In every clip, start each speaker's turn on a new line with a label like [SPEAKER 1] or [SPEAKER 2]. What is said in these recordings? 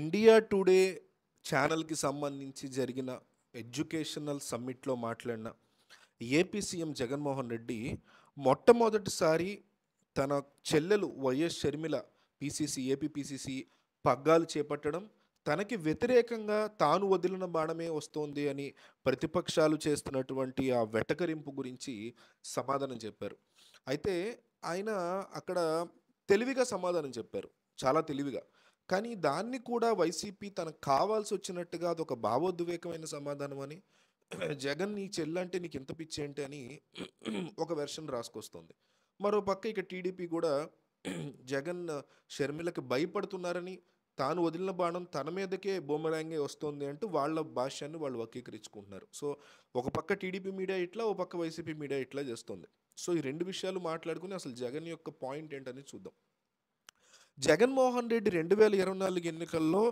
[SPEAKER 1] India today ఛానల్కి సంబంధించి జరిగిన ఎడ్యుకేషనల్ సమ్మిట్లో మాట్లాడిన ఏపీ సీఎం జగన్మోహన్ రెడ్డి మొట్టమొదటిసారి తన చెల్లెలు YS Sharmila PCC AP PCC పగ్గాలు చేపట్టడం తనకి వ్యతిరేకంగా తాను వదిలిన బాణమే వస్తోంది అని ప్రతిపక్షాలు చేస్తున్నటువంటి ఆ వెటకరింపు గురించి సమాధానం చెప్పారు అయితే ఆయన అక్కడ తెలివిగా సమాధానం చెప్పారు చాలా తెలివిగా కానీ దాన్ని కూడా వైసీపీ తనకు కావాల్సి వచ్చినట్టుగా అదొక భావోద్వేగమైన సమాధానం అని జగన్ నీ చెల్లంటే నీకు ఇంత పిచ్చేంటి అని ఒక వెర్షన్ రాసుకొస్తుంది మరో పక్క ఇక టీడీపీ కూడా జగన్ షర్మిలకి భయపడుతున్నారని తాను వదిలిన బాణం తన మీదకే బొమ్మరాంగే వస్తుంది అంటూ వాళ్ళ భాష్యాన్ని వాళ్ళు వక్రీకరించుకుంటున్నారు సో ఒక పక్క టీడీపీ మీడియా ఇట్లా ఒక పక్క వైసీపీ మీడియా ఇట్లా చేస్తుంది సో ఈ రెండు విషయాలు మాట్లాడుకుని అసలు జగన్ యొక్క పాయింట్ ఏంటని చూద్దాం జగన్మోహన్ రెడ్డి రెండు వేల ఇరవై నాలుగు ఎన్నికల్లో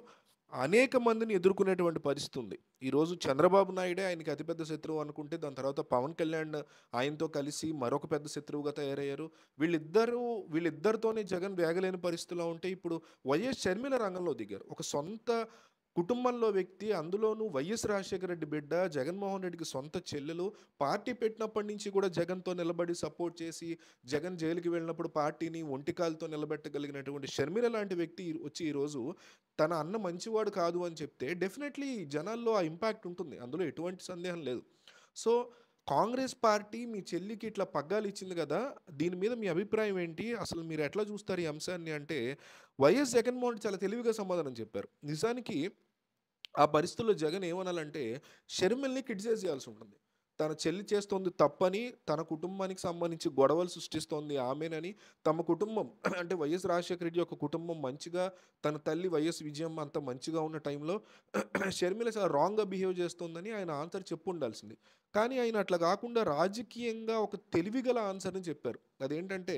[SPEAKER 1] అనేక మందిని ఎదుర్కొనేటువంటి పరిస్థితి ఉంది ఈరోజు చంద్రబాబు నాయుడే ఆయనకి అతిపెద్ద శత్రువు అనుకుంటే దాని తర్వాత పవన్ కళ్యాణ్ ఆయనతో కలిసి మరొక పెద్ద శత్రువుగా తయారయ్యారు వీళ్ళిద్దరూ వీళ్ళిద్దరితోనే జగన్ వేగలేని పరిస్థితిలో ఉంటే ఇప్పుడు వైఎస్ షర్మిల రంగంలో దిగారు ఒక సొంత కుటుంబంలో వ్యక్తి అందులోనూ వైఎస్ రాజశేఖర రెడ్డి బిడ్డ జగన్మోహన్ రెడ్డికి సొంత చెల్లెలు పార్టీ పెట్టినప్పటి నుంచి కూడా జగన్తో నిలబడి సపోర్ట్ చేసి జగన్ జైలుకి వెళ్ళినప్పుడు పార్టీని ఒంటికాలతో నిలబెట్టగలిగినటువంటి షర్మిల లాంటి వ్యక్తి వచ్చి ఈరోజు తన అన్న మంచివాడు కాదు అని చెప్తే డెఫినెట్లీ జనాల్లో ఆ ఇంపాక్ట్ ఉంటుంది అందులో ఎటువంటి సందేహం లేదు సో కాంగ్రెస్ పార్టీ మీ చెల్లికి ఇట్లా పగ్గాలు ఇచ్చింది కదా దీని మీద మీ అభిప్రాయం ఏంటి అసలు మీరు ఎట్లా చూస్తారు ఈ అంశాన్ని అంటే వైఎస్ జగన్మోహన్ చాలా తెలివిగా సమాధానం చెప్పారు నిజానికి ఆ పరిస్థితుల్లో జగన్ ఏమనాలంటే షర్మిల్ని క్రిటిసైజ్ చేయాల్సి ఉంటుంది తన చెల్లి చేస్తోంది తప్పని తన కుటుంబానికి సంబంధించి గొడవలు సృష్టిస్తోంది ఆమెనని తమ కుటుంబం అంటే వైఎస్ రాజశేఖర రెడ్డి యొక్క కుటుంబం మంచిగా తన తల్లి వైఎస్ విజయం అంత మంచిగా ఉన్న టైంలో షర్మిల చాలా రాంగ్గా బిహేవ్ చేస్తోందని ఆయన ఆన్సర్ చెప్పు ఉండాల్సింది కానీ ఆయన అట్లా కాకుండా రాజకీయంగా ఒక తెలివిగల ఆన్సర్ని చెప్పారు అదేంటంటే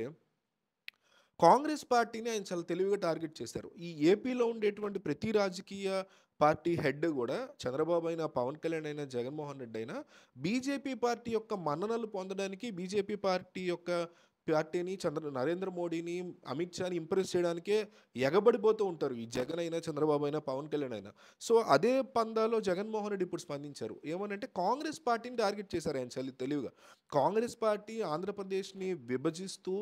[SPEAKER 1] కాంగ్రెస్ పార్టీని ఆయన చాలా తెలివిగా టార్గెట్ చేశారు ఈ ఏపీలో ఉండేటువంటి ప్రతి రాజకీయ పార్టీ హెడ్ కూడా చంద్రబాబు అయినా పవన్ కళ్యాణ్ అయినా జగన్మోహన్ రెడ్డి అయినా బీజేపీ పార్టీ యొక్క మన్ననలు పొందడానికి బీజేపీ పార్టీ యొక్క పార్టీని చంద్ర నరేంద్ర మోడీని అమిత్ షాని ఇంప్రెస్ చేయడానికే ఎగబడిపోతూ ఉంటారు ఈ జగన్ అయినా చంద్రబాబు అయినా పవన్ కళ్యాణ్ అయినా సో అదే పందాలో జగన్మోహన్ రెడ్డి ఇప్పుడు స్పందించారు ఏమనంటే కాంగ్రెస్ పార్టీని టార్గెట్ చేశారు ఆయన చాలా తెలివిగా కాంగ్రెస్ పార్టీ ఆంధ్రప్రదేశ్ని విభజిస్తూ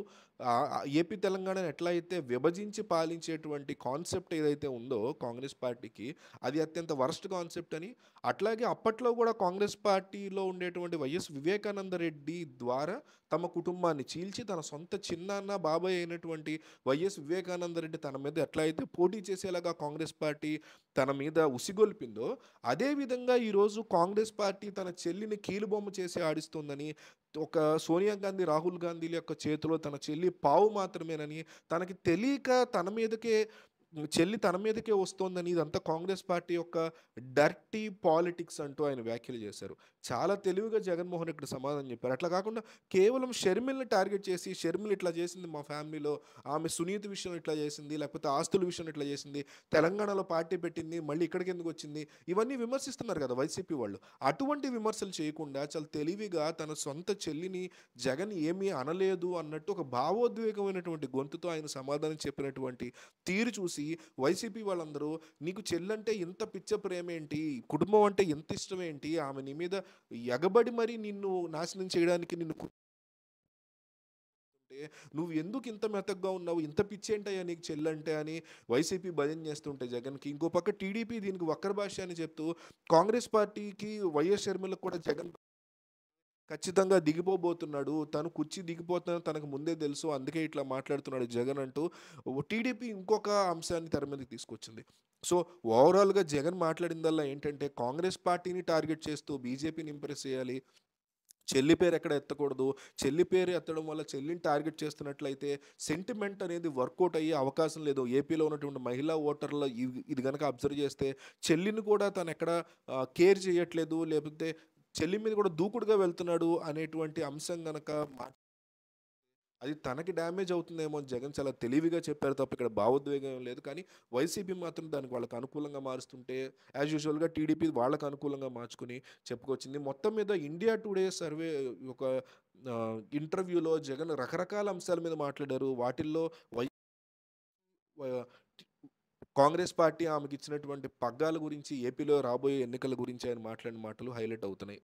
[SPEAKER 1] ఏపీ తెలంగాణను ఎట్లా అయితే విభజించి పాలించేటువంటి కాన్సెప్ట్ ఏదైతే ఉందో కాంగ్రెస్ పార్టీకి అది అత్యంత వరస్ట్ కాన్సెప్ట్ అని అట్లాగే అప్పట్లో కూడా కాంగ్రెస్ పార్టీలో ఉండేటువంటి వైఎస్ వివేకానంద రెడ్డి ద్వారా తమ కుటుంబాన్ని చీల్చి తన సొంత చిన్నాన్న బాబాయ్ అయినటువంటి వైఎస్ వివేకానంద రెడ్డి తన మీద ఎట్లా అయితే పోటీ చేసేలాగా కాంగ్రెస్ పార్టీ తన మీద ఉసిగొల్పిందో అదేవిధంగా ఈరోజు కాంగ్రెస్ పార్టీ తన చెల్లిని కీలుబొమ్మ చేసి ఆడిస్తుందని ఒక సోనియా గాంధీ రాహుల్ గాంధీల యొక్క చేతిలో తన చెల్లి ఓన్లీ పావు మాత్రమేనని తనకి తెలియక తన మీదకే చెల్లి తన మీదకే వస్తోందని ఇదంతా కాంగ్రెస్ పార్టీ యొక్క డర్టీ పాలిటిక్స్ అంటూ ఆయన వ్యాఖ్యలు చేశారు చాలా తెలివిగా జగన్మోహన్ ఇక్కడ సమాధానం చెప్పారు అట్లా కాకుండా కేవలం షర్మిల్ని టార్గెట్ చేసి షర్మిల్ ఇట్లా చేసింది మా ఫ్యామిలీలో ఆమె సునీత విషయం ఇట్లా చేసింది లేకపోతే ఆస్తుల విషయం ఇట్లా చేసింది తెలంగాణలో పార్టీ పెట్టింది మళ్ళీ ఇక్కడికి ఎందుకు వచ్చింది ఇవన్నీ విమర్శిస్తున్నారు కదా వైసీపీ వాళ్ళు అటువంటి విమర్శలు చేయకుండా చాలా తెలివిగా తన సొంత చెల్లిని జగన్ ఏమీ అనలేదు అన్నట్టు ఒక భావోద్వేగమైనటువంటి గొంతుతో ఆయన సమాధానం చెప్పినటువంటి తీరు చూసి వైసీపీ వాళ్ళందరూ నీకు చెల్లంటే ఇంత పిచ్చ ప్రేమేంటి కుటుంబం అంటే ఇంత ఇష్టమేంటి ఆమె నీ మీద ఎగబడి మరి నిన్ను నాశనం చేయడానికి నిన్ను అంటే నువ్వు ఎందుకు ఇంత మెతగ్గా ఉన్నావు ఇంత పిచ్చేంటయ్యా నీకు చెల్లంటే అని వైసీపీ భయం చేస్తుంటే జగన్కి ఇంకో పక్క టీడీపీ దీనికి వక్ర భాష అని చెప్తూ కాంగ్రెస్ పార్టీకి వైఎస్ శర్మలకు కూడా జగన్ ఖచ్చితంగా దిగిపోబోతున్నాడు తను కుర్చీ దిగిపోతున్నాడు తనకు ముందే తెలుసు అందుకే ఇట్లా మాట్లాడుతున్నాడు జగన్ అంటూ టీడీపీ ఇంకొక అంశాన్ని తెర మీదకి తీసుకొచ్చింది సో ఓవరాల్గా జగన్ మాట్లాడిందల్లా ఏంటంటే కాంగ్రెస్ పార్టీని టార్గెట్ చేస్తూ బీజేపీని ఇంప్రెస్ చేయాలి చెల్లి పేరు ఎక్కడ ఎత్తకూడదు చెల్లి పేరు ఎత్తడం వల్ల చెల్లిని టార్గెట్ చేస్తున్నట్లయితే సెంటిమెంట్ అనేది వర్కౌట్ అయ్యే అవకాశం లేదు ఏపీలో ఉన్నటువంటి మహిళా ఓటర్ల ఇది కనుక అబ్జర్వ్ చేస్తే చెల్లిని కూడా తను ఎక్కడ కేర్ చేయట్లేదు లేకపోతే చెల్లి మీద కూడా దూకుడుగా వెళ్తున్నాడు అనేటువంటి అంశం గనక అది తనకి డ్యామేజ్ అవుతుందేమో జగన్ చాలా తెలివిగా చెప్పారు తప్ప ఇక్కడ భావోద్వేగం లేదు కానీ వైసీపీ మాత్రం దానికి వాళ్ళకి అనుకూలంగా మారుస్తుంటే యాజ్ యూజువల్గా టీడీపీ వాళ్ళకు అనుకూలంగా మార్చుకుని చెప్పుకొచ్చింది మొత్తం మీద ఇండియా టుడే సర్వే ఒక ఇంటర్వ్యూలో జగన్ రకరకాల అంశాల మీద మాట్లాడారు వాటిల్లో వై కాంగ్రెస్ పార్టీ ఆమెకి ఇచ్చినటువంటి పగ్గాల గురించి ఏపీలో రాబోయే ఎన్నికల గురించి ఆయన మాట్లాడిన మాటలు హైలైట్ అవుతున్నాయి